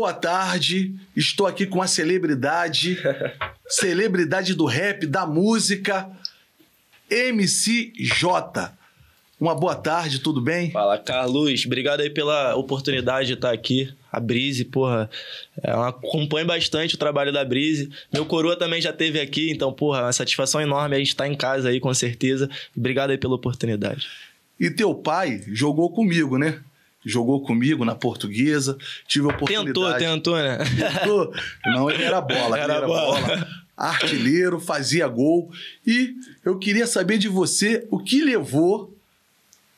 Boa tarde, estou aqui com a celebridade, celebridade do rap, da música, MC J. Uma boa tarde, tudo bem? Fala, Carlos. Obrigado aí pela oportunidade de estar aqui. A Brise, porra, ela acompanha bastante o trabalho da Brise. Meu coroa também já teve aqui, então, porra, é uma satisfação enorme a gente estar tá em casa aí, com certeza. Obrigado aí pela oportunidade. E teu pai jogou comigo, né? jogou comigo na portuguesa, tive a oportunidade. Tentou, tentou, né? Tentou. Não, ele era bola, era, ele era bola. bola. Artilheiro, fazia gol. E eu queria saber de você o que levou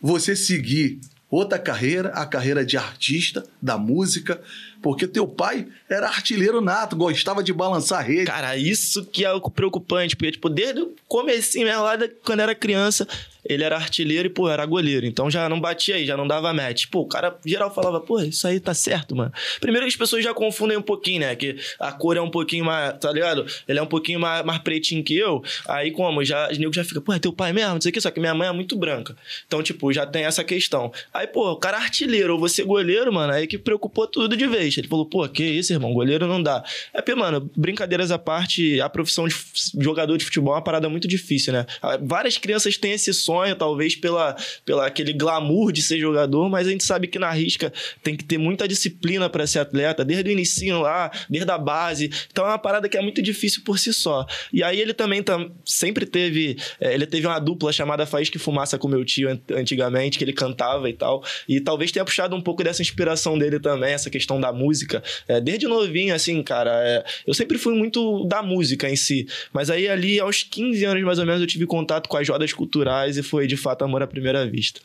você seguir outra carreira, a carreira de artista, da música, porque teu pai era artilheiro nato, gostava de balançar a rede. Cara, isso que é algo preocupante, porque, tipo, desde o comecinho, né, lá, quando era criança, ele era artilheiro e, pô, era goleiro. Então já não batia aí, já não dava match. Pô, o cara geral falava, pô, isso aí tá certo, mano. Primeiro que as pessoas já confundem um pouquinho, né? Que a cor é um pouquinho mais, tá ligado? Ele é um pouquinho mais, mais pretinho que eu. Aí, como? Já, os negros já ficam, pô, é teu pai mesmo, não sei o que, só que minha mãe é muito branca. Então, tipo, já tem essa questão. Aí, pô, o cara é artilheiro, ou você é goleiro, mano, aí que preocupou tudo de vez. Ele falou, pô, que isso, irmão? Goleiro não dá. É porque, mano, brincadeiras à parte, a profissão de jogador de futebol é uma parada muito difícil, né? Ah, várias crianças têm esse sonho talvez pela, pela aquele glamour de ser jogador, mas a gente sabe que na risca tem que ter muita disciplina para ser atleta, desde o início lá, desde a base. Então é uma parada que é muito difícil por si só. E aí ele também tam, sempre teve, é, ele teve uma dupla chamada Faísca e Fumaça com meu tio antigamente, que ele cantava e tal. E talvez tenha puxado um pouco dessa inspiração dele também, essa questão da música. É, desde novinho, assim, cara, é, eu sempre fui muito da música em si. Mas aí ali, aos 15 anos mais ou menos, eu tive contato com as rodas culturais e foi de fato amor à primeira vista.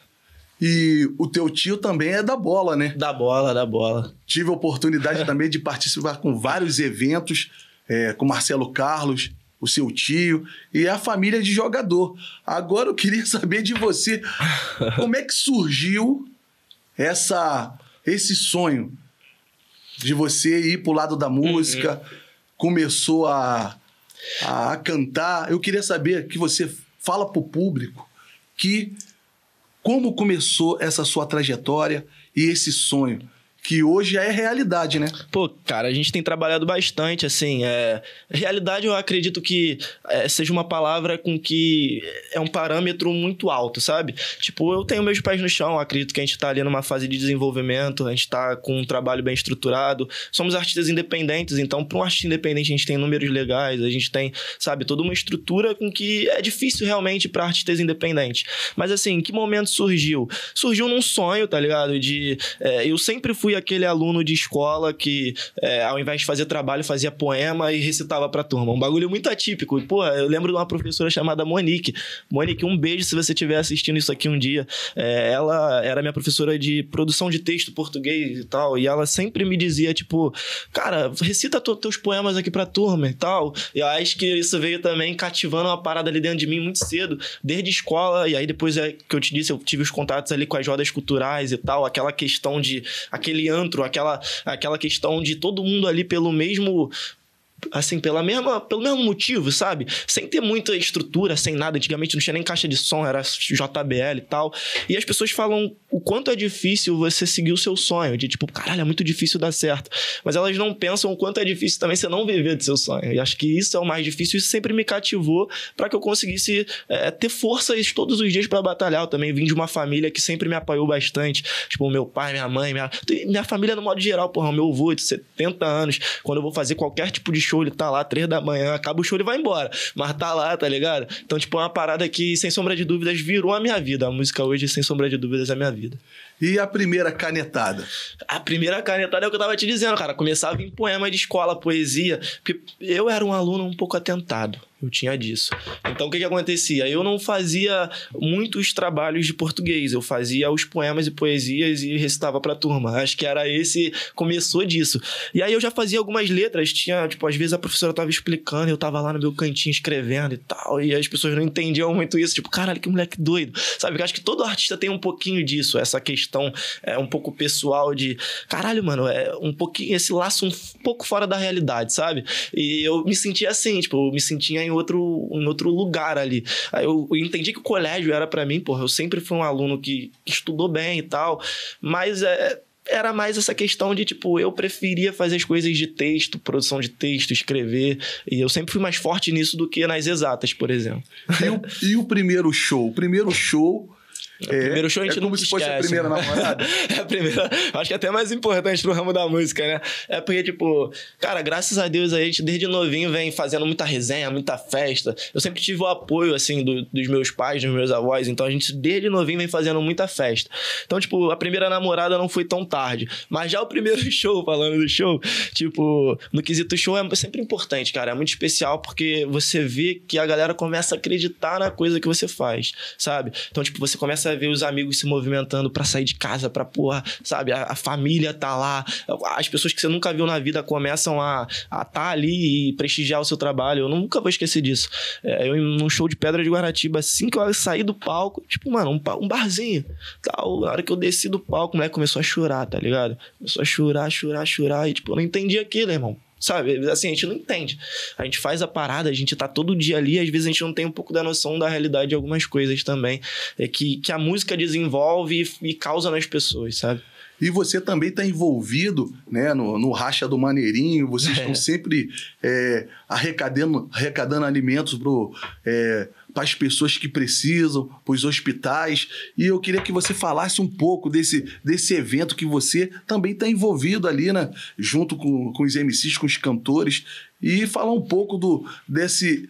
E o teu tio também é da bola, né? Da bola, da bola. Tive a oportunidade também de participar com vários eventos, é, com Marcelo Carlos, o seu tio e a família de jogador. Agora eu queria saber de você como é que surgiu essa esse sonho de você ir pro lado da uhum. música, uhum. começou a, a cantar. Eu queria saber que você fala pro público que como começou essa sua trajetória e esse sonho que hoje é realidade, né? Pô, cara, a gente tem trabalhado bastante, assim, é... realidade eu acredito que é, seja uma palavra com que é um parâmetro muito alto, sabe? Tipo, eu tenho meus pés no chão, acredito que a gente tá ali numa fase de desenvolvimento, a gente tá com um trabalho bem estruturado, somos artistas independentes, então para um artista independente a gente tem números legais, a gente tem, sabe, toda uma estrutura com que é difícil realmente para artistas independentes. Mas assim, em que momento surgiu? Surgiu num sonho, tá ligado? De é, eu sempre fui aquele aluno de escola que, é, ao invés de fazer trabalho, fazia poema e recitava pra turma. Um bagulho muito atípico. pô eu lembro de uma professora chamada Monique. Monique, um beijo se você estiver assistindo isso aqui um dia. É, ela era minha professora de produção de texto português e tal. E ela sempre me dizia, tipo, cara, recita teus poemas aqui pra turma e tal. E eu acho que isso veio também cativando uma parada ali dentro de mim muito cedo, desde escola. E aí depois é que eu te disse, eu tive os contatos ali com as rodas culturais e tal, aquela questão de. aquele antro, aquela, aquela questão de todo mundo ali pelo mesmo assim, pela mesma, pelo mesmo motivo, sabe? Sem ter muita estrutura, sem nada. Antigamente não tinha nem caixa de som, era JBL e tal. E as pessoas falam o quanto é difícil você seguir o seu sonho, de tipo, caralho, é muito difícil dar certo. Mas elas não pensam o quanto é difícil também você não viver do seu sonho. E acho que isso é o mais difícil, isso sempre me cativou para que eu conseguisse é, ter forças todos os dias para batalhar. Eu também vim de uma família que sempre me apoiou bastante, tipo, meu pai, minha mãe, minha, minha família no modo geral, porra, meu avô de 70 anos, quando eu vou fazer qualquer tipo de show, ele tá lá três da manhã, acaba o show, ele vai embora. Mas tá lá, tá ligado? Então, tipo, é uma parada que, sem sombra de dúvidas, virou a minha vida. A música hoje, sem sombra de dúvidas, é a minha vida. E a primeira canetada? A primeira canetada é o que eu tava te dizendo, cara. Começava em poema de escola, poesia. Porque eu era um aluno um pouco atentado. Eu tinha disso. Então o que, que acontecia? Eu não fazia muitos trabalhos de português, eu fazia os poemas e poesias e recitava pra turma. Acho que era esse, começou disso. E aí eu já fazia algumas letras, tinha, tipo, às vezes a professora tava explicando, eu tava lá no meu cantinho escrevendo e tal, e as pessoas não entendiam muito isso, tipo, caralho, que moleque doido. Sabe? Eu acho que todo artista tem um pouquinho disso, essa questão questão é, um pouco pessoal de caralho, mano, é um pouquinho esse laço um pouco fora da realidade, sabe? E eu me sentia assim, tipo, eu me sentia em outro, em outro lugar ali. Aí eu, eu entendi que o colégio era para mim, porra, eu sempre fui um aluno que, que estudou bem e tal, mas é, era mais essa questão de, tipo, eu preferia fazer as coisas de texto, produção de texto, escrever. E eu sempre fui mais forte nisso do que nas exatas, por exemplo. E o, e o primeiro show? O primeiro show é, primeiro show a gente é como se esquece, fosse a primeira né? namorada. é a primeira. Acho que é até mais importante pro ramo da música, né? É porque, tipo, cara, graças a Deus a gente desde novinho vem fazendo muita resenha, muita festa. Eu sempre tive o apoio, assim, do, dos meus pais, dos meus avós. Então a gente desde novinho vem fazendo muita festa. Então, tipo, a primeira namorada não foi tão tarde. Mas já o primeiro show, falando do show, tipo, no quesito show é sempre importante, cara. É muito especial porque você vê que a galera começa a acreditar na coisa que você faz, sabe? Então, tipo, você começa começa a ver os amigos se movimentando para sair de casa, pra porra, sabe? A, a, família tá lá. As pessoas que você nunca viu na vida começam a a tá ali e prestigiar o seu trabalho. Eu nunca vou esquecer disso. É, eu, num show de Pedra de Guaratiba, assim que eu saí do palco, tipo, mano, um, um barzinho. Tal, na hora que eu desci do palco, o moleque começou a chorar, tá ligado? Começou a chorar, chorar, chorar. E, tipo, eu não entendi aquilo, irmão. Sabe? Assim, a gente não entende. A gente faz a parada, a gente tá todo dia ali, às vezes a gente não tem um pouco da noção da realidade de algumas coisas também. É que, que a música desenvolve e, e causa nas pessoas, sabe? E você também está envolvido né, no, no racha do maneirinho, vocês é. estão sempre é, arrecadando, arrecadando alimentos para é, para as pessoas que precisam, para os hospitais. E eu queria que você falasse um pouco desse, desse evento que você também está envolvido ali, né? Junto com, com os MCs, com os cantores, e falar um pouco do, desse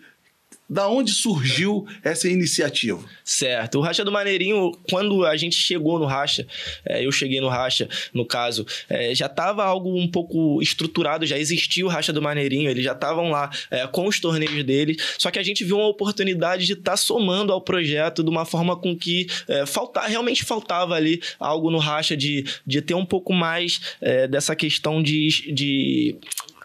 da onde surgiu essa iniciativa? Certo. O Racha do Maneirinho, quando a gente chegou no Racha, é, eu cheguei no Racha, no caso, é, já estava algo um pouco estruturado, já existia o Racha do Maneirinho, eles já estavam lá é, com os torneios deles, só que a gente viu uma oportunidade de estar tá somando ao projeto de uma forma com que é, faltar, realmente faltava ali algo no Racha de, de ter um pouco mais é, dessa questão de, de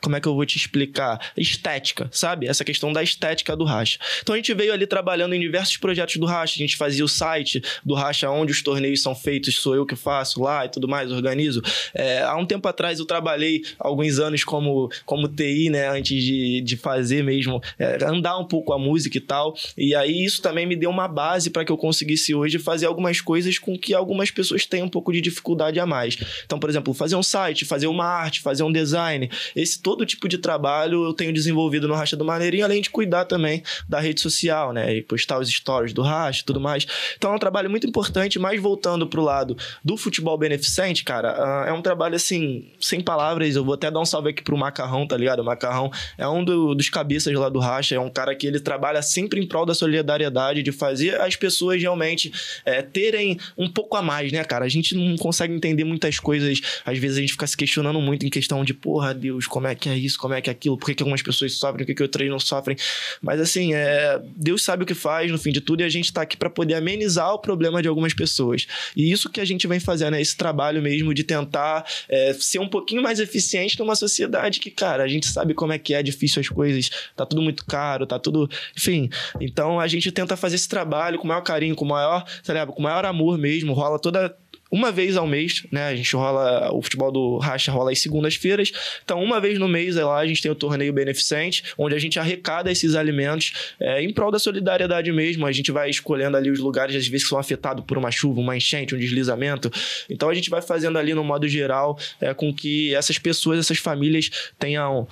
como é que eu vou te explicar? Estética, sabe? Essa questão da estética do racha. Então a gente veio ali trabalhando em diversos projetos do racha, a gente fazia o site do racha onde os torneios são feitos, sou eu que faço lá e tudo mais, organizo. É, há um tempo atrás eu trabalhei alguns anos como, como TI, né, antes de, de fazer mesmo, é, andar um pouco a música e tal, e aí isso também me deu uma base para que eu conseguisse hoje fazer algumas coisas com que algumas pessoas têm um pouco de dificuldade a mais. Então, por exemplo, fazer um site, fazer uma arte, fazer um design, esse todo tipo de trabalho eu tenho desenvolvido no Racha do Maneirinho, além de cuidar também da rede social, né? E postar os stories do Racha e tudo mais. Então é um trabalho muito importante, mas voltando pro lado do futebol beneficente, cara, ah, é um trabalho assim, sem palavras. Eu vou até dar um salve aqui pro Macarrão, tá ligado? O Macarrão é um do, dos cabeças lá do Racha, é um cara que ele trabalha sempre em prol da solidariedade, de fazer as pessoas realmente é, terem um pouco a mais, né, cara? A gente não consegue entender muitas coisas, às vezes a gente fica se questionando muito em questão de, porra, Deus, como é que é isso, como é que é aquilo, por que, que algumas pessoas sofrem, por que, que outras não sofrem. Mas assim, é, Deus sabe o que faz no fim de tudo e a gente está aqui para poder amenizar o problema de algumas pessoas. E isso que a gente vem fazendo, é esse trabalho mesmo de tentar é, ser um pouquinho mais eficiente numa sociedade que, cara, a gente sabe como é que é difícil as coisas, tá tudo muito caro, tá tudo. Enfim. Então a gente tenta fazer esse trabalho com o maior carinho, com o maior, sabe, com o maior amor mesmo, rola toda uma vez ao mês, né? A gente rola, o futebol do Racha rola às segundas-feiras. Então, uma vez no mês, é lá a gente tem o torneio beneficente, onde a gente arrecada esses alimentos é, em prol da solidariedade mesmo. A gente vai escolhendo ali os lugares, às vezes, que são afetados por uma chuva, uma enchente, um deslizamento. Então, a gente vai fazendo ali, no modo geral, é, com que essas pessoas, essas famílias tenham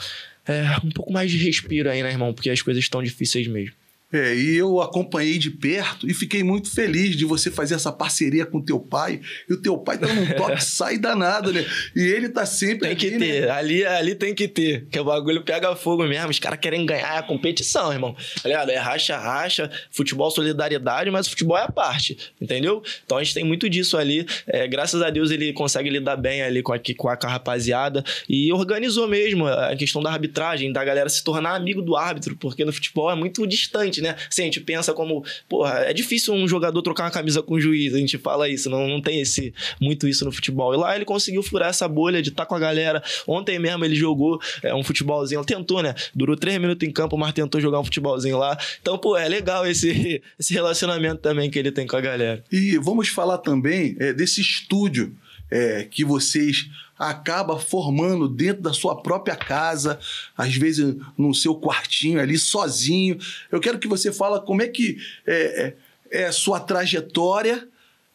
é, um pouco mais de respiro aí, né, irmão? Porque as coisas estão difíceis mesmo. É, e eu acompanhei de perto e fiquei muito feliz de você fazer essa parceria com teu pai. E o teu pai tá num toque sai danado, né? E ele tá sempre. Tem que né? ter, né? ali, ali tem que ter, que o bagulho pega fogo mesmo. Os caras querem ganhar a competição, irmão. Aliado, tá é racha, racha, futebol, solidariedade, mas o futebol é a parte, entendeu? Então a gente tem muito disso ali. É, graças a Deus ele consegue lidar bem ali com a, com a rapaziada e organizou mesmo a questão da arbitragem, da galera se tornar amigo do árbitro, porque no futebol é muito distante gente, né? Assim, a gente pensa como, porra, é difícil um jogador trocar uma camisa com o um juiz, a gente fala isso, não, não tem esse muito isso no futebol. E lá ele conseguiu furar essa bolha de estar tá com a galera. Ontem mesmo ele jogou é, um futebolzinho, tentou, né? Durou três minutos em campo, mas tentou jogar um futebolzinho lá. Então, pô, é legal esse, esse relacionamento também que ele tem com a galera. E vamos falar também é, desse estúdio é, que vocês acaba formando dentro da sua própria casa, às vezes no seu quartinho ali sozinho. Eu quero que você fala como é que é, é, é a sua trajetória,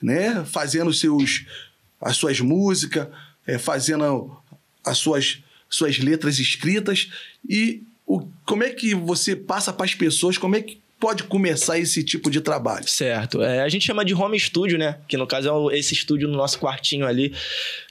né, fazendo seus as suas músicas, é, fazendo as suas suas letras escritas e o, como é que você passa para as pessoas, como é que pode começar esse tipo de trabalho? Certo. É, a gente chama de home studio, né? Que no caso é esse estúdio no nosso quartinho ali.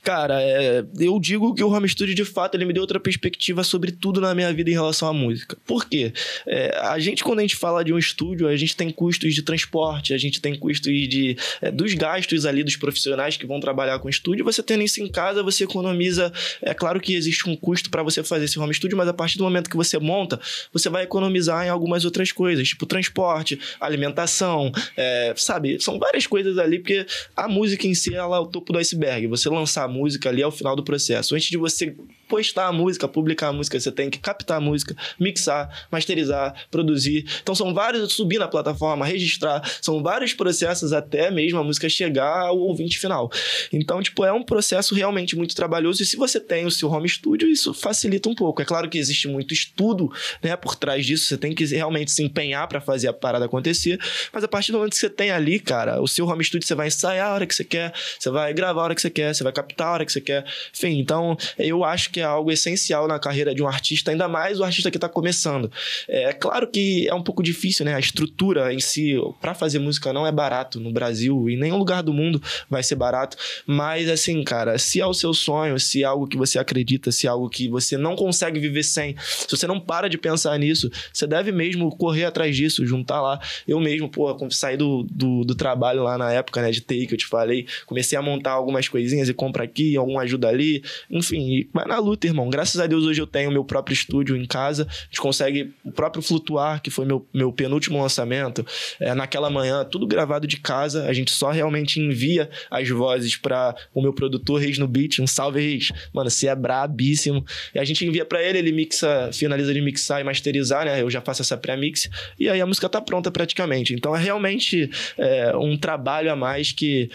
Cara, é, eu digo que o Home Studio, de fato, ele me deu outra perspectiva sobre tudo na minha vida em relação à música. Por quê? É, a gente, quando a gente fala de um estúdio, a gente tem custos de transporte, a gente tem custos de, é, dos gastos ali dos profissionais que vão trabalhar com o estúdio. Você tendo isso em casa, você economiza. É claro que existe um custo para você fazer esse home studio, mas a partir do momento que você monta, você vai economizar em algumas outras coisas, tipo transporte, alimentação, é, sabe? São várias coisas ali, porque a música em si ela é o topo do iceberg. Você lançar música ali ao final do processo. Antes de você postar a música, publicar a música, você tem que captar a música, mixar, masterizar, produzir. Então são vários, subir na plataforma, registrar, são vários processos até mesmo a música chegar ao ouvinte final. Então, tipo, é um processo realmente muito trabalhoso e se você tem o seu home studio, isso facilita um pouco. É claro que existe muito estudo, né, por trás disso, você tem que realmente se empenhar para fazer a parada acontecer, mas a partir do momento que você tem ali, cara, o seu home studio, você vai ensaiar a hora que você quer, você vai gravar a hora que você quer, você vai captar a hora que você quer. Enfim, então, eu acho que é algo essencial na carreira de um artista, ainda mais o artista que está começando. É claro que é um pouco difícil, né? A estrutura em si, para fazer música, não é barato no Brasil e em nenhum lugar do mundo vai ser barato. Mas, assim, cara, se é o seu sonho, se é algo que você acredita, se é algo que você não consegue viver sem, se você não para de pensar nisso, você deve mesmo correr atrás disso, juntar lá. Eu mesmo, pô, saí do, do, do trabalho lá na época, né, de TI que eu te falei, comecei a montar algumas coisinhas e compra aqui, algum ajuda ali, enfim, vai na luta luta, irmão. Graças a Deus hoje eu tenho meu próprio estúdio em casa. A gente consegue o próprio Flutuar, que foi meu, meu penúltimo lançamento, é, naquela manhã, tudo gravado de casa. A gente só realmente envia as vozes para o meu produtor Reis no Beat. Um salve, Reis. Mano, você é brabíssimo. E a gente envia para ele, ele mixa, finaliza de mixar e masterizar, né? Eu já faço essa pré-mix. E aí a música tá pronta praticamente. Então é realmente é, um trabalho a mais que,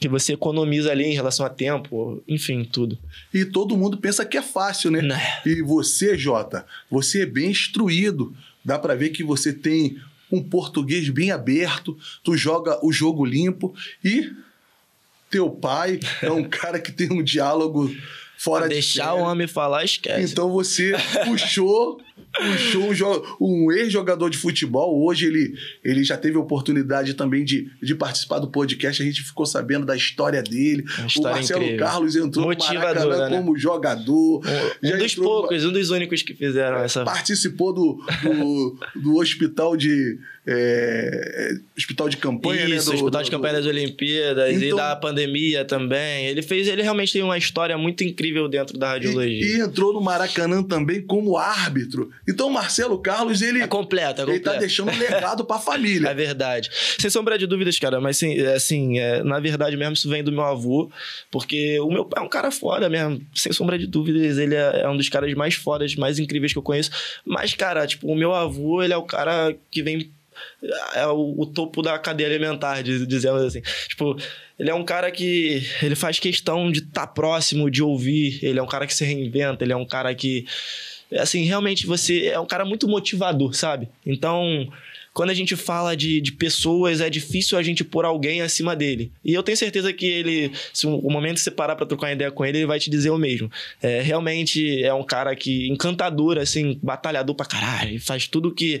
que você economiza ali em relação a tempo, enfim, tudo. E todo mundo pensa que é fácil, né? Não. Né? E você, Jota, você é bem instruído. Dá para ver que você tem um português bem aberto, tu joga o jogo limpo e teu pai é um cara que tem um diálogo fora Deixar de Deixar o homem falar, esquece. Então você puxou um, um ex-jogador de futebol, hoje ele, ele já teve a oportunidade também de, de participar do podcast, a gente ficou sabendo da história dele. História o Marcelo incrível. Carlos entrou no Maracanã né? como jogador. Um, um dos poucos, um dos únicos que fizeram é, essa. Participou do, do, do hospital de. É, hospital de campanha, né, Isso, né, do, hospital do, de campanha do... das Olimpíadas então, e da pandemia também. Ele fez, ele realmente tem uma história muito incrível dentro da radiologia. E, e entrou no Maracanã também como árbitro. Então o Marcelo Carlos, ele. É completo, é completo. Ele tá deixando um legado pra família. É verdade. Sem sombra de dúvidas, cara, mas assim, é, na verdade mesmo, isso vem do meu avô, porque o meu pai é um cara foda mesmo. Sem sombra de dúvidas, ele é, é um dos caras mais fodas, mais incríveis que eu conheço. Mas, cara, tipo, o meu avô, ele é o cara que vem é o, o, topo da cadeia alimentar, dizemos assim. Tipo, ele é um cara que ele faz questão de estar tá próximo, de ouvir, ele é um cara que se reinventa, ele é um cara que assim, realmente você é um cara muito motivador, sabe? Então, quando a gente fala de, de pessoas, é difícil a gente pôr alguém acima dele. E eu tenho certeza que ele, se o um, momento que você parar pra trocar ideia com ele, ele vai te dizer o mesmo. É, realmente é um cara que encantador, assim, batalhador pra caralho, faz tudo que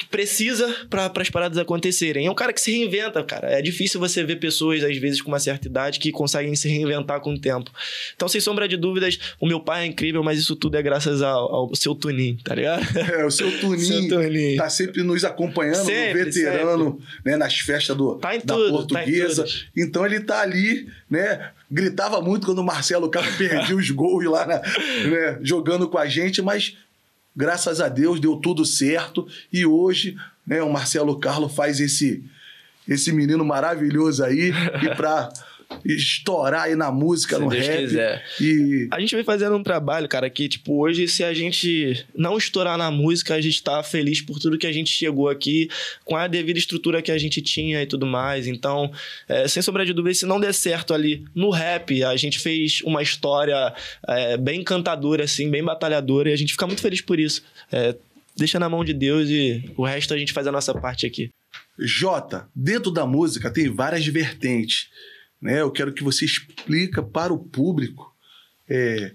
que precisa para as paradas acontecerem. É um cara que se reinventa, cara. É difícil você ver pessoas, às vezes, com uma certa idade, que conseguem se reinventar com o tempo. Então, sem sombra de dúvidas, o meu pai é incrível, mas isso tudo é graças ao, ao seu Tuninho, tá ligado? É, o seu Tuninho, tunin. tá sempre nos acompanhando, sempre, no veterano, sempre. né? Nas festas do, tá da tudo, tá portuguesa. Tá então ele tá ali, né? Gritava muito quando o Marcelo Cabo perdia os gols lá, na, né? Jogando com a gente, mas Graças a Deus deu tudo certo e hoje né, o Marcelo Carlo faz esse, esse menino maravilhoso aí e para estourar aí na música, se no Deus rap. Quiser. E... A gente vem fazendo um trabalho, cara, que, tipo, hoje, se a gente não estourar na música, a gente tá feliz por tudo que a gente chegou aqui, com a devida estrutura que a gente tinha e tudo mais. Então, é, sem sombra de dúvida, se não der certo ali no rap, a gente fez uma história é, bem encantadora, assim, bem batalhadora, e a gente fica muito feliz por isso. É, deixa na mão de Deus e o resto a gente faz a nossa parte aqui. Jota, dentro da música tem várias vertentes. Né? Eu quero que você explica para o público é,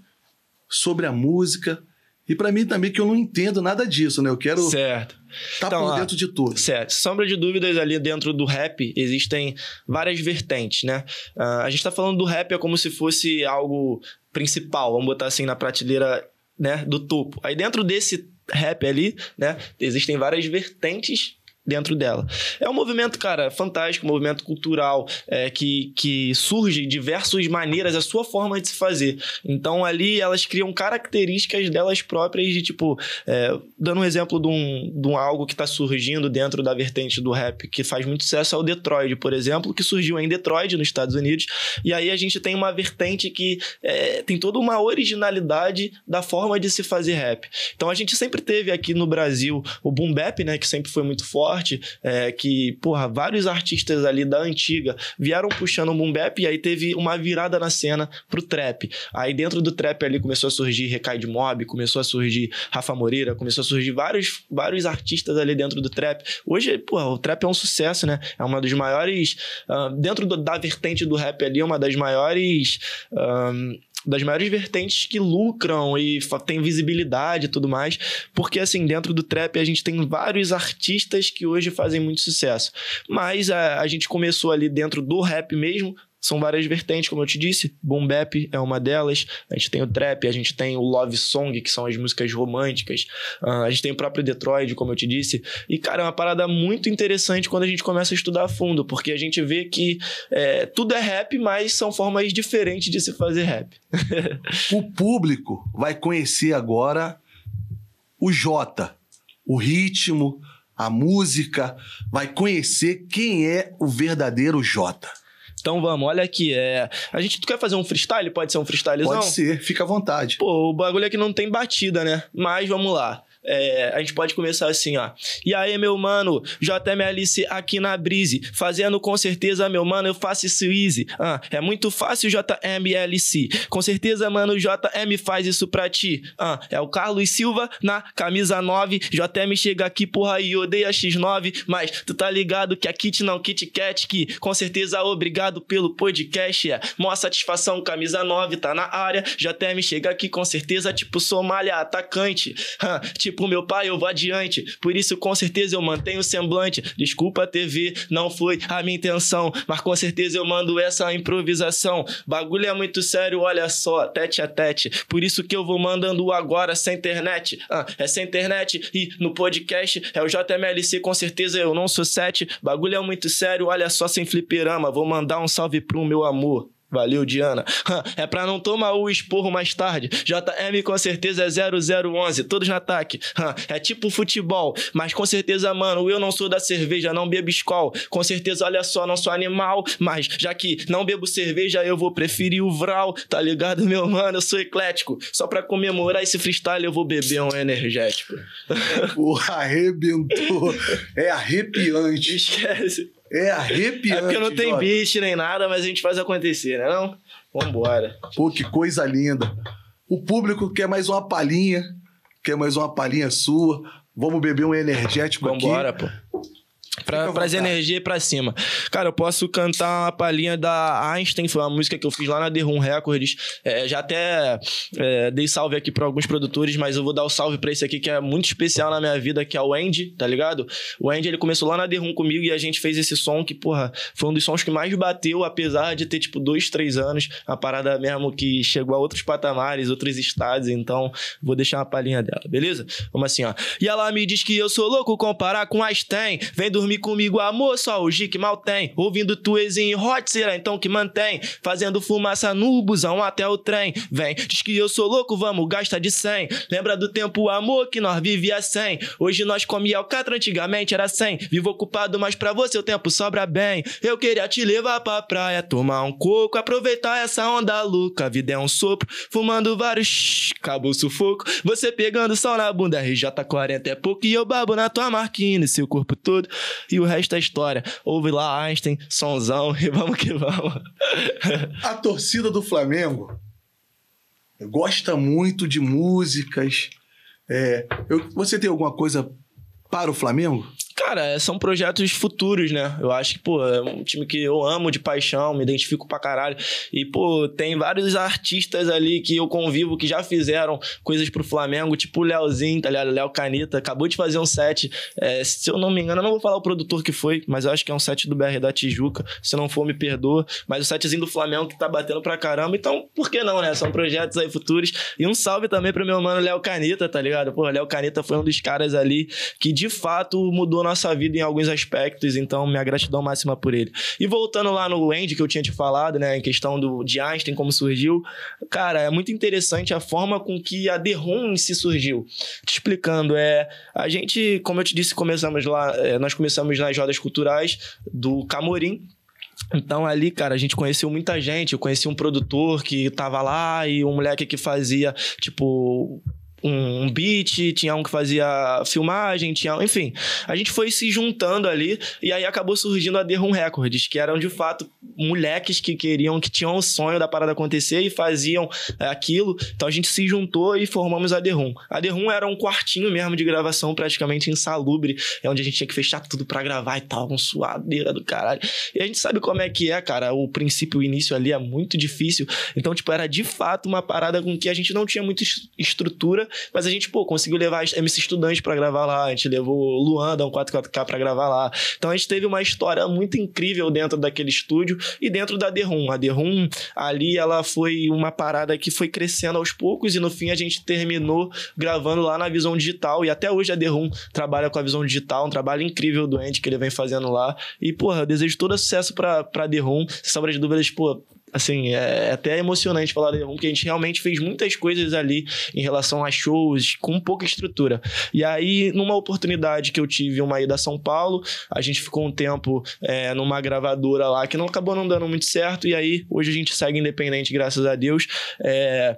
sobre a música, e para mim também que eu não entendo nada disso, né? Eu quero certo. tá então, por lá. dentro de tudo. Certo. Sombra de dúvidas ali dentro do rap existem várias vertentes, né? Uh, a gente tá falando do rap é como se fosse algo principal, vamos botar assim na prateleira, né, do topo. Aí dentro desse rap ali, né, existem várias vertentes dentro dela. É um movimento, cara, fantástico, um movimento cultural é, que, que surge de diversas maneiras, é a sua forma de se fazer. Então ali elas criam características delas próprias de tipo, é, dando um exemplo de um, de um algo que está surgindo dentro da vertente do rap que faz muito sucesso é o Detroit, por exemplo, que surgiu em Detroit, nos Estados Unidos. E aí a gente tem uma vertente que é, tem toda uma originalidade da forma de se fazer rap. Então a gente sempre teve aqui no Brasil o boom bap, né, que sempre foi muito forte forte, é, que, porra, vários artistas ali da antiga vieram puxando o boom bap e aí teve uma virada na cena pro trap. Aí dentro do trap ali começou a surgir Recai de Mob, começou a surgir Rafa Moreira, começou a surgir vários, vários artistas ali dentro do trap. Hoje, porra, o trap é um sucesso, né? É uma das maiores, uh, dentro do, da vertente do rap ali, é uma das maiores... Ah, das maiores vertentes que lucram e tem visibilidade e tudo mais. Porque, assim, dentro do trap a gente tem vários artistas que hoje fazem muito sucesso. Mas a, a gente começou ali dentro do rap mesmo são várias vertentes, como eu te disse. Boom Bap é uma delas. A gente tem o trap, a gente tem o love song, que são as músicas românticas. Ah, a gente tem o próprio Detroit, como eu te disse. E, cara, é uma parada muito interessante quando a gente começa a estudar a fundo, porque a gente vê que é, tudo é rap, mas são formas diferentes de se fazer rap. o público vai conhecer agora o Jota, o ritmo, a música, vai conhecer quem é o verdadeiro Jota. Então vamos, olha aqui. É... A gente tu quer fazer um freestyle? Pode ser um freestylezão? Pode ser, fica à vontade. Pô, o bagulho é que não tem batida, né? Mas vamos lá. É, a gente pode começar assim, ó. E aí, meu mano, JMLC aqui na Brise, fazendo com certeza, meu mano, eu faço isso easy. Ah, é muito fácil, JMLC. Com certeza, mano, JM faz isso pra ti. Ah, é o Carlos Silva na camisa 9. JM chega aqui, porra, e odeia X9. Mas tu tá ligado que a Kit não Kit Kat, que com certeza obrigado pelo podcast. É mó satisfação, camisa 9 tá na área. JM chega aqui, com certeza, tipo Somália, atacante. Ah, tipo pro meu pai eu vou adiante, por isso com certeza eu mantenho o semblante. Desculpa TV, não foi a minha intenção, mas com certeza eu mando essa improvisação. Bagulho é muito sério, olha só, tete a tete. Por isso que eu vou mandando agora sem internet. Ah, é sem internet e no podcast é o JMLC, com certeza eu não sou sete. Bagulho é muito sério, olha só sem fliperama. Vou mandar um salve pro meu amor. Valeu, Diana. É pra não tomar o esporro mais tarde. JM com certeza é 0011, todos no ataque. É tipo futebol, mas com certeza, mano, eu não sou da cerveja, não bebo escol. Com certeza, olha só, não sou animal, mas já que não bebo cerveja, eu vou preferir o Vral, tá ligado, meu mano? Eu sou eclético. Só pra comemorar esse freestyle, eu vou beber um energético. O arrebentou. É arrepiante. Esquece. É arrepiante. É porque não tem bicho nem nada, mas a gente faz acontecer, né? Não? Vambora. Pô, que coisa linda. O público quer mais uma palhinha, quer mais uma palhinha sua. Vamos beber um energético Vambora, aqui. Vambora, pô. Pra, pras energias pra cima. Cara, eu posso cantar uma palhinha da Einstein, foi uma música que eu fiz lá na The Room Records. É, já até é, dei salve aqui pra alguns produtores, mas eu vou dar o um salve pra esse aqui que é muito especial na minha vida, que é o Andy, tá ligado? O Andy, ele começou lá na The Room comigo e a gente fez esse som que, porra, foi um dos sons que mais bateu, apesar de ter, tipo, dois, três anos. A parada mesmo que chegou a outros patamares, outros estados, então vou deixar uma palhinha dela, beleza? Vamos assim, ó. E ela me diz que eu sou louco comparar com Einstein. Vem do dormir comigo, amor, só hoje que mal tem. Ouvindo tu em hot, será então que mantém? Fazendo fumaça no busão até o trem. Vem, diz que eu sou louco, vamos, gasta de 100. Lembra do tempo, amor, que nós vivia sem. Hoje nós comia alcatra, antigamente era 100. Vivo ocupado, mas pra você o tempo sobra bem. Eu queria te levar pra praia, tomar um coco, aproveitar essa onda louca. A vida é um sopro, fumando vários. Acabou o sufoco. Você pegando sol na bunda, RJ40 é pouco. E eu babo na tua marquinha, seu corpo todo. E o resto é história. Ouve lá Einstein, Sonzão e vamos que vamos. A torcida do Flamengo gosta muito de músicas. É, eu, você tem alguma coisa para o Flamengo? Cara, são projetos futuros, né? Eu acho que, pô, é um time que eu amo de paixão, me identifico pra caralho. E, pô, tem vários artistas ali que eu convivo que já fizeram coisas pro Flamengo, tipo o Leozinho, tá ligado? Léo Canita, acabou de fazer um set. É, se eu não me engano, eu não vou falar o produtor que foi, mas eu acho que é um set do BR da Tijuca. Se não for, me perdoa. Mas o setzinho do Flamengo que tá batendo pra caramba. Então, por que não, né? São projetos aí futuros. E um salve também pro meu mano Léo Canita, tá ligado? Pô, Léo Canita foi um dos caras ali que de fato mudou nossa vida em alguns aspectos, então minha gratidão máxima por ele. E voltando lá no Andy que eu tinha te falado, né, em questão do de Einstein como surgiu, cara, é muito interessante a forma com que a Derrum se surgiu. Te explicando, é a gente, como eu te disse, começamos lá, é, nós começamos nas rodas culturais do Camorim, então ali, cara, a gente conheceu muita gente. Eu conheci um produtor que tava lá e um moleque que fazia, tipo, um, beat, tinha um que fazia filmagem, tinha. Enfim, a gente foi se juntando ali e aí acabou surgindo a The Room Records, que eram de fato moleques que queriam, que tinham o sonho da parada acontecer e faziam é, aquilo. Então a gente se juntou e formamos a The Room. A The Room era um quartinho mesmo de gravação praticamente insalubre, é onde a gente tinha que fechar tudo para gravar e tal, um suadeira do caralho. E a gente sabe como é que é, cara, o princípio, o início ali é muito difícil. Então, tipo, era de fato uma parada com que a gente não tinha muita estrutura mas a gente, pô, conseguiu levar MC Estudante para gravar lá, a gente levou Luanda, um 44K para gravar lá. Então a gente teve uma história muito incrível dentro daquele estúdio e dentro da Room. A Room, ali ela foi uma parada que foi crescendo aos poucos e no fim a gente terminou gravando lá na Visão Digital e até hoje a Room trabalha com a Visão Digital, um trabalho incrível do Andy que ele vem fazendo lá. E porra, eu desejo todo sucesso para para Derrum. Sem sombra de dúvidas, pô, assim, é, é até emocionante falar de um porque a gente realmente fez muitas coisas ali em relação a shows, com pouca estrutura. E aí, numa oportunidade que eu tive, uma ida a São Paulo, a gente ficou um tempo é, numa gravadora lá que não acabou não dando muito certo, e aí hoje a gente segue independente, graças a Deus. É,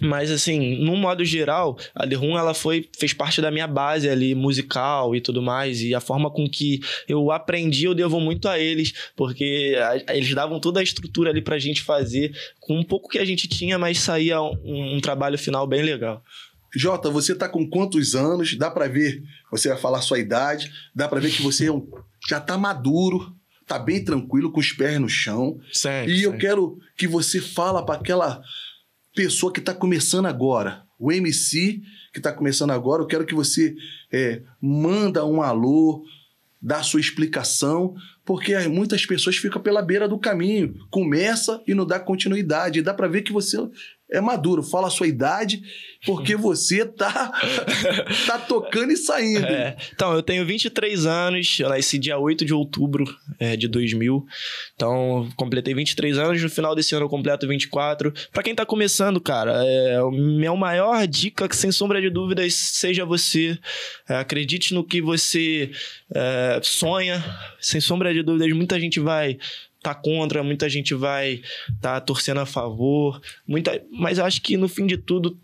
mas assim, num modo geral, a The Room ela foi fez parte da minha base ali musical e tudo mais e a forma com que eu aprendi eu devo muito a eles, porque a, eles davam toda a estrutura ali pra gente fazer com um pouco que a gente tinha, mas saía um, um trabalho final bem legal. Jota, você tá com quantos anos? Dá para ver, você vai falar sua idade, dá para ver que você é um, já tá maduro, tá bem tranquilo, com os pés no chão. Certo, e certo. eu quero que você fala para aquela pessoa que está começando agora, o MC que está começando agora, eu quero que você é, manda um alô, dá sua explicação, porque muitas pessoas ficam pela beira do caminho, começa e não dá continuidade. E dá para ver que você é maduro, fala a sua idade, porque você tá, tá tocando e saindo. É, então, eu tenho 23 anos, eu nasci dia 8 de outubro é, de 2000, então completei 23 anos, no final desse ano eu completo 24. Para quem tá começando, cara, é, a minha maior dica, que, sem sombra de dúvidas, seja você, é, acredite no que você é, sonha, sem sombra de dúvidas, muita gente vai tá contra, muita gente vai tá torcendo a favor, muita, mas acho que no fim de tudo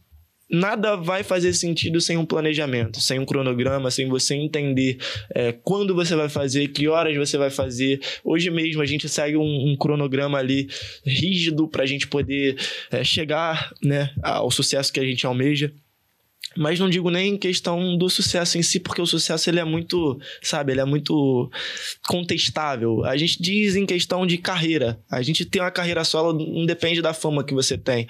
nada vai fazer sentido sem um planejamento, sem um cronograma, sem você entender é, quando você vai fazer, que horas você vai fazer. Hoje mesmo a gente segue um, um cronograma ali rígido para a gente poder é, chegar né, ao sucesso que a gente almeja mas não digo nem em questão do sucesso em si, porque o sucesso ele é muito, sabe, ele é muito contestável. A gente diz em questão de carreira. A gente tem uma carreira solo, não depende da fama que você tem.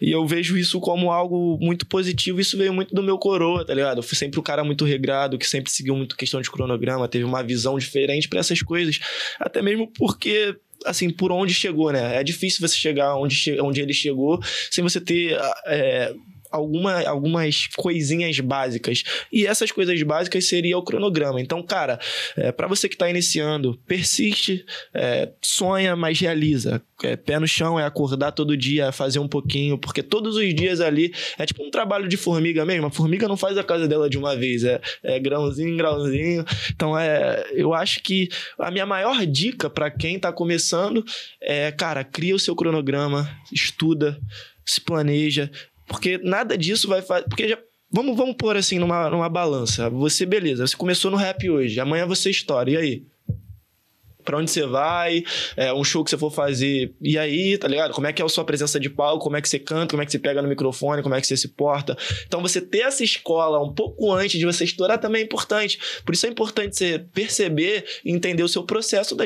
E eu vejo isso como algo muito positivo. Isso veio muito do meu coroa, tá ligado? Eu fui sempre o um cara muito regrado, que sempre seguiu muito questão de cronograma, teve uma visão diferente para essas coisas. Até mesmo porque assim, por onde chegou, né? É difícil você chegar onde, onde ele chegou sem você ter ah, é, alguma, algumas coisinhas básicas. E essas coisas básicas seria o cronograma. Então, cara, é, para você que está iniciando, persiste, é, sonha, mas realiza. É, pé no chão é acordar todo dia, é fazer um pouquinho, porque todos os dias ali é tipo um trabalho de formiga mesmo. A formiga não faz a casa dela de uma vez, é, é grãozinho, grãozinho. Então, é, eu acho que a minha maior dica para quem está começando é, cara, cria o seu cronograma, estuda, se planeja, porque nada disso vai fazer. Porque já, Vamos, vamos pôr assim numa, numa balança. Você, beleza, você começou no rap hoje, amanhã você estoura, e aí? para onde você vai, é, um show que você for fazer, e aí, tá ligado? Como é que é a sua presença de palco, como é que você canta, como é que você pega no microfone, como é que você se porta. Então, você ter essa escola um pouco antes de você estourar também é importante. Por isso é importante você perceber e entender o seu processo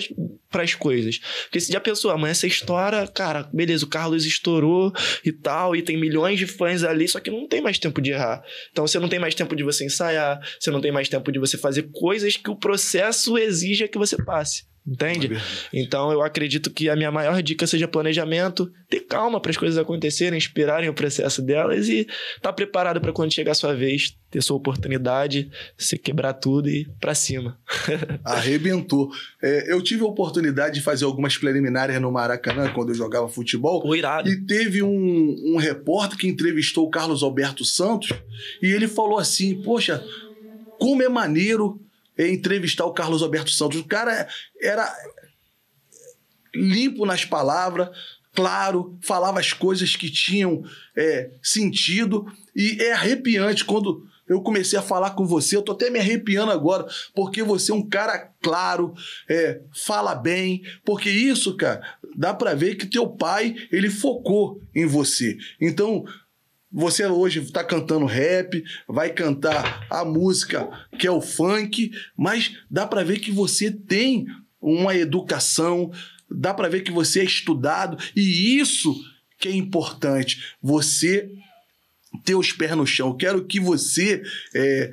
para as coisas. Porque se já pensou, amanhã você estoura, cara, beleza, o Carlos estourou e tal, e tem milhões de fãs ali, só que não tem mais tempo de errar. Então, você não tem mais tempo de você ensaiar, você não tem mais tempo de você fazer coisas que o processo exija que você passe. Entende? É então eu acredito que a minha maior dica seja planejamento, ter calma para as coisas acontecerem, inspirarem o processo delas e estar tá preparado para quando chegar a sua vez, ter sua oportunidade, se quebrar tudo e para cima. Arrebentou. É, eu tive a oportunidade de fazer algumas preliminares no Maracanã quando eu jogava futebol. Pô, irado. E teve um, um repórter que entrevistou o Carlos Alberto Santos e ele falou assim: Poxa, como é maneiro é entrevistar o Carlos Alberto Santos. O cara era limpo nas palavras, claro, falava as coisas que tinham é, sentido e é arrepiante quando eu comecei a falar com você. Eu tô até me arrepiando agora, porque você é um cara claro, é, fala bem, porque isso, cara, dá para ver que teu pai ele focou em você. Então você hoje está cantando rap, vai cantar a música que é o funk, mas dá para ver que você tem uma educação, dá para ver que você é estudado e isso que é importante. Você ter os pés no chão. quero que você é,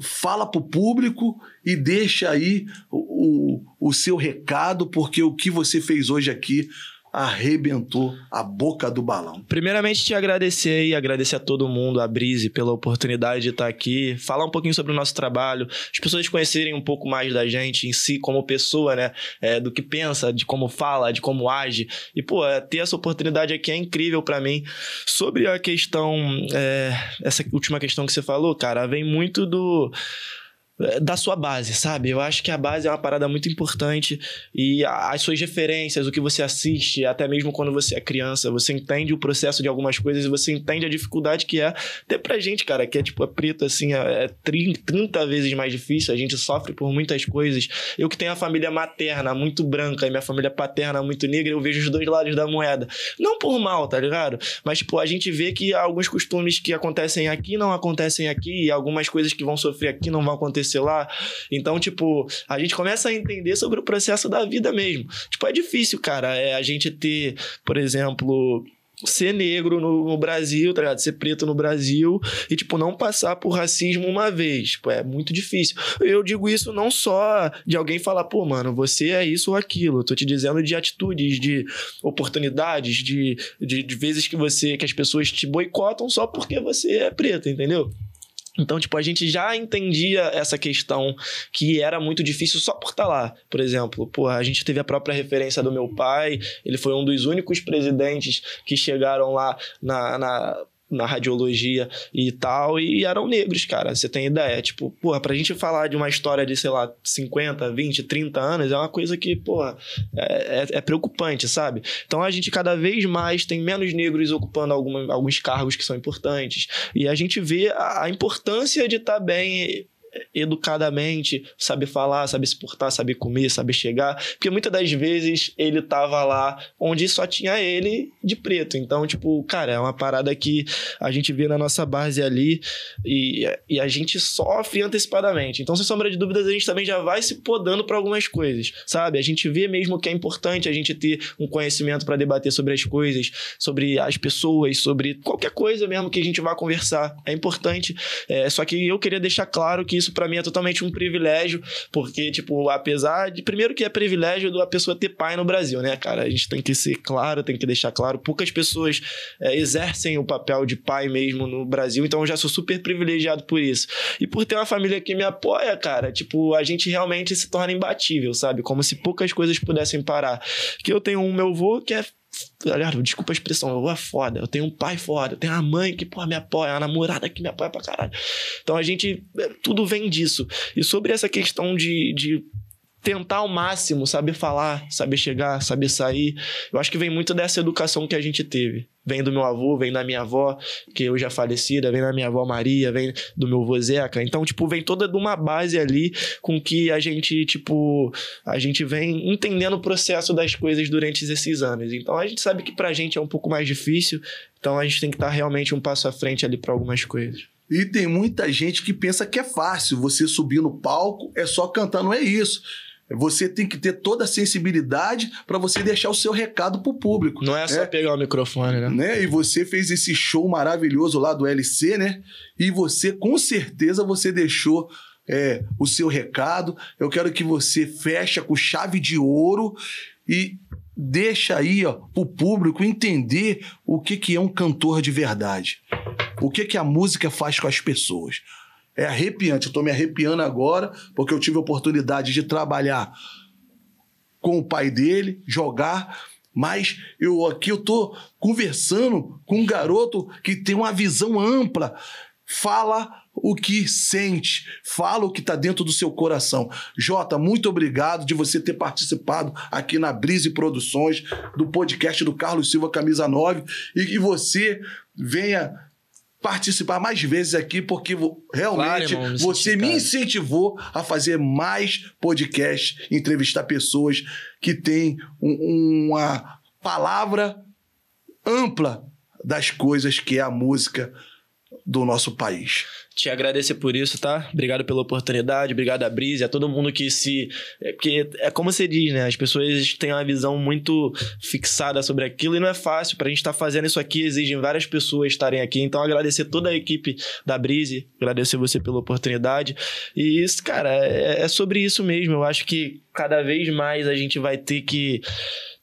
fala para o público e deixa aí o, o, o seu recado, porque o que você fez hoje aqui arrebentou a boca do balão. Primeiramente, te agradecer e agradecer a todo mundo, a Brise, pela oportunidade de estar aqui, falar um pouquinho sobre o nosso trabalho, as pessoas conhecerem um pouco mais da gente em si, como pessoa, né? É, do que pensa, de como fala, de como age. E, pô, é, ter essa oportunidade aqui é incrível para mim. Sobre a questão, é, essa última questão que você falou, cara, vem muito do da sua base, sabe? Eu acho que a base é uma parada muito importante e as suas referências, o que você assiste, até mesmo quando você é criança, você entende o processo de algumas coisas e você entende a dificuldade que é. Até pra gente, cara, que é tipo, é preto assim, é 30, é 30 vezes mais difícil, a gente sofre por muitas coisas. Eu que tenho a família materna muito branca e minha família paterna muito negra, eu vejo os dois lados da moeda. Não por mal, tá ligado? Mas, tipo, a gente vê que alguns costumes que acontecem aqui não acontecem aqui e algumas coisas que vão sofrer aqui não vão acontecer sei lá. Então, tipo, a gente começa a entender sobre o processo da vida mesmo. Tipo, é difícil, cara, é a gente ter, por exemplo, ser negro no, no, Brasil, tá ligado? Ser preto no Brasil e, tipo, não passar por racismo uma vez. Tipo, é muito difícil. Eu digo isso não só de alguém falar, pô, mano, você é isso ou aquilo. Eu tô te dizendo de atitudes, de oportunidades, de, de, de vezes que você, que as pessoas te boicotam só porque você é preto, entendeu? Então, tipo, a gente já entendia essa questão que era muito difícil só por estar tá lá. Por exemplo, porra, a gente teve a própria referência do meu pai, ele foi um dos únicos presidentes que chegaram lá na, na na radiologia e tal, e eram negros, cara. Você tem ideia? É, tipo, porra, pra gente falar de uma história de, sei lá, 50, 20, 30 anos, é uma coisa que, porra, é, é, é, preocupante, sabe? Então a gente cada vez mais tem menos negros ocupando alguns cargos que são importantes. E a gente vê a, a importância de estar tá bem educadamente, saber falar, saber se portar, saber comer, saber chegar. Porque muitas das vezes ele tava lá onde só tinha ele de preto. Então, tipo, cara, é uma parada que a gente vê na nossa base ali e, e a gente sofre antecipadamente. Então, sem sombra de dúvidas, a gente também já vai se podando para algumas coisas, sabe? A gente vê mesmo que é importante a gente ter um conhecimento para debater sobre as coisas, sobre as pessoas, sobre qualquer coisa mesmo que a gente vá conversar. É importante. É, só que eu queria deixar claro que isso isso para mim é totalmente um privilégio, porque, tipo, apesar de. Primeiro que é privilégio da pessoa ter pai no Brasil, né, cara? A gente tem que ser claro, tem que deixar claro. Poucas pessoas é, exercem o papel de pai mesmo no Brasil, então eu já sou super privilegiado por isso. E por ter uma família que me apoia, cara, tipo, a gente realmente se torna imbatível, sabe? Como se poucas coisas pudessem parar. Que eu tenho um meu avô que é galera, desculpa a expressão, eu é foda, eu tenho um pai foda, eu tenho uma mãe que, porra, me apoia, uma namorada que me apoia pra caralho. Então a gente, é, tudo vem disso. E sobre essa questão de, de tentar ao máximo, saber falar, saber chegar, saber sair. Eu acho que vem muito dessa educação que a gente teve. Vem do meu avô, vem da minha avó, que eu já é falecida, vem da minha avó Maria, vem do meu avô Zeca. Então, tipo, vem toda de uma base ali com que a gente, tipo, a gente vem entendendo o processo das coisas durante esses anos. Então, a gente sabe que pra gente é um pouco mais difícil, então a gente tem que estar tá realmente um passo à frente ali para algumas coisas. E tem muita gente que pensa que é fácil você subir no palco, é só cantar, não é isso você tem que ter toda a sensibilidade para você deixar o seu recado para o público. Não é só né? pegar o microfone, né? né? E você fez esse show maravilhoso lá do LC, né? E você, com certeza, você deixou é, o seu recado. Eu quero que você feche com chave de ouro e deixa aí ó, o público entender o que, que é um cantor de verdade. O que, que a música faz com as pessoas. É arrepiante. Eu estou me arrepiando agora, porque eu tive a oportunidade de trabalhar com o pai dele, jogar. Mas eu aqui eu tô conversando com um garoto que tem uma visão ampla, fala o que sente, fala o que está dentro do seu coração. Jota, muito obrigado de você ter participado aqui na Brise Produções, do podcast do Carlos Silva Camisa 9, e que você venha participar mais vezes aqui, porque realmente irmão, você me incentivou a fazer mais podcast, entrevistar pessoas que têm um, uma palavra ampla das coisas que é a música do nosso país. Te agradecer por isso, tá? Obrigado pela oportunidade, obrigado a Brise, a todo mundo que se. É, porque é como você diz, né? As pessoas têm uma visão muito fixada sobre aquilo e não é fácil. Pra gente estar tá fazendo isso aqui, exigem várias pessoas estarem aqui. Então, agradecer toda a equipe da Brise, agradecer você pela oportunidade. E isso, cara, é, é sobre isso mesmo. Eu acho que cada vez mais a gente vai ter que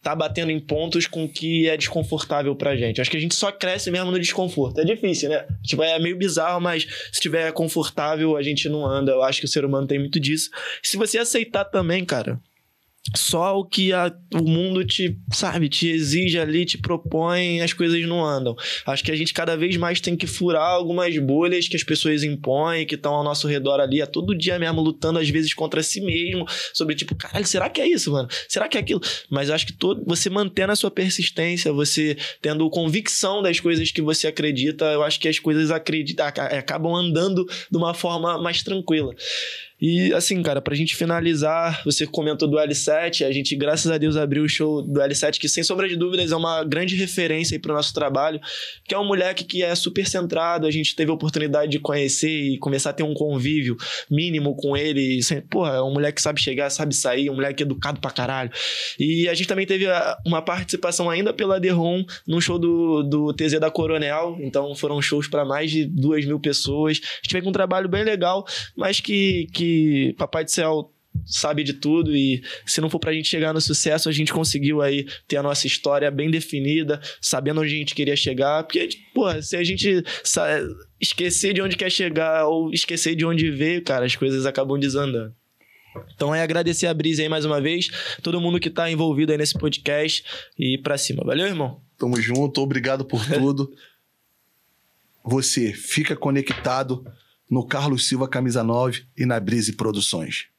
tá batendo em pontos com que é desconfortável pra gente. Acho que a gente só cresce mesmo no desconforto. É difícil, né? Tipo, é meio bizarro, mas se tiver confortável, a gente não anda. Eu acho que o ser humano tem muito disso. se você aceitar também, cara, só o que a, o mundo te, sabe, te exige ali, te propõe, as coisas não andam. Acho que a gente cada vez mais tem que furar algumas bolhas que as pessoas impõem, que estão ao nosso redor ali, a é todo dia mesmo, lutando às vezes contra si mesmo, sobre tipo, caralho, será que é isso, mano? Será que é aquilo? Mas acho que todo, você mantendo a sua persistência, você tendo convicção das coisas que você acredita, eu acho que as coisas acredita, acabam andando de uma forma mais tranquila. E assim, cara, pra gente finalizar, você comentou do L7, a gente, graças a Deus, abriu o show do L7, que sem sombra de dúvidas é uma grande referência aí pro nosso trabalho, que é um moleque que é super centrado, a gente teve a oportunidade de conhecer e começar a ter um convívio mínimo com ele. porra, é um moleque que sabe chegar, sabe sair, é um moleque educado pra caralho. E a gente também teve uma participação ainda pela Derron num show do, do TZ da Coronel, então foram shows para mais de duas mil pessoas. A gente com um trabalho bem legal, mas que, que que Papai do Céu sabe de tudo e se não for pra gente chegar no sucesso, a gente conseguiu aí ter a nossa história bem definida, sabendo onde a gente queria chegar, porque, porra, se a gente esquecer de onde quer chegar ou esquecer de onde veio, cara, as coisas acabam desandando. Então é agradecer a Brisa aí mais uma vez, todo mundo que tá envolvido aí nesse podcast e pra cima. Valeu, irmão? Tamo junto, obrigado por tudo. Você fica conectado no Carlos Silva Camisa 9 e na Brise Produções.